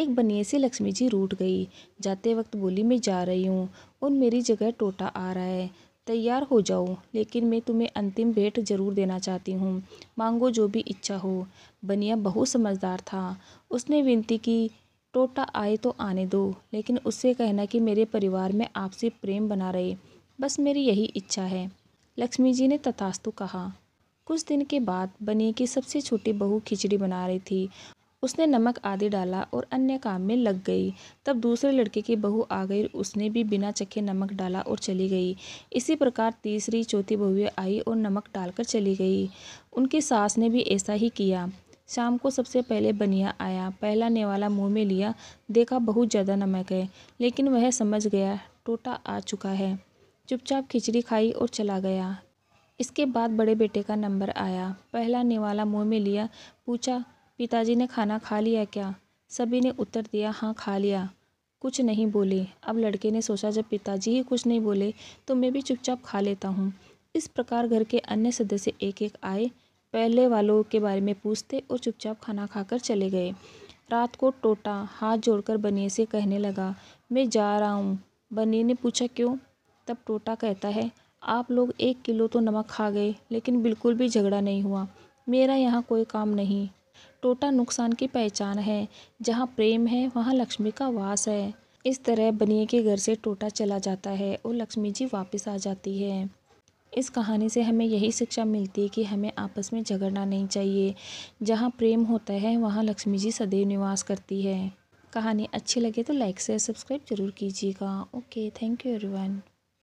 एक बनिए से लक्ष्मी जी रूठ गई जाते वक्त बोली मैं जा रही हूँ और मेरी जगह टोटा आ रहा है तैयार हो जाओ लेकिन मैं तुम्हें अंतिम भेंट जरूर देना चाहती हूँ मांगो जो भी इच्छा हो बनिया बहुत समझदार था उसने विनती की टोटा आए तो आने दो लेकिन उससे कहना कि मेरे परिवार में आपसे प्रेम बना रहे बस मेरी यही इच्छा है लक्ष्मी जी ने तथास्तु कहा कुछ दिन के बाद बनिए की सबसे छोटी बहू खिचड़ी बना रही थी उसने नमक आदि डाला और अन्य काम में लग गई तब दूसरे लड़के की बहू आ गई उसने भी बिना चखे नमक डाला और चली गई इसी प्रकार तीसरी चौथी बहुएँ आई और नमक डालकर चली गई उनकी सास ने भी ऐसा ही किया शाम को सबसे पहले बनिया आया पहला नेवाला मुंह में लिया देखा बहुत ज़्यादा नमक है लेकिन वह समझ गया टोटा आ चुका है चुपचाप खिचड़ी खाई और चला गया इसके बाद बड़े बेटे का नंबर आया पहला नेवाला मुंह में लिया पूछा पिताजी ने खाना खा लिया क्या सभी ने उत्तर दिया हाँ खा लिया कुछ नहीं बोले अब लड़के ने सोचा जब पिताजी ही कुछ नहीं बोले तो मैं भी चुपचाप खा लेता हूँ इस प्रकार घर के अन्य सदस्य एक एक आए पहले वालों के बारे में पूछते और चुपचाप खाना खाकर चले गए रात को टोटा हाथ जोड़कर बनिए से कहने लगा मैं जा रहा हूँ बनिए ने पूछा क्यों तब टोटा कहता है आप लोग एक किलो तो नमक खा गए लेकिन बिल्कुल भी झगड़ा नहीं हुआ मेरा यहाँ कोई काम नहीं टोटा नुकसान की पहचान है जहाँ प्रेम है वहाँ लक्ष्मी का वास है इस तरह बनिए के घर से टोटा चला जाता है और लक्ष्मी जी वापस आ जाती है इस कहानी से हमें यही शिक्षा मिलती है कि हमें आपस में झगड़ना नहीं चाहिए जहाँ प्रेम होता है वहाँ लक्ष्मी जी सदैव निवास करती है कहानी अच्छी लगे तो लाइक से सब्सक्राइब जरूर कीजिएगा ओके थैंक यू एवरीवन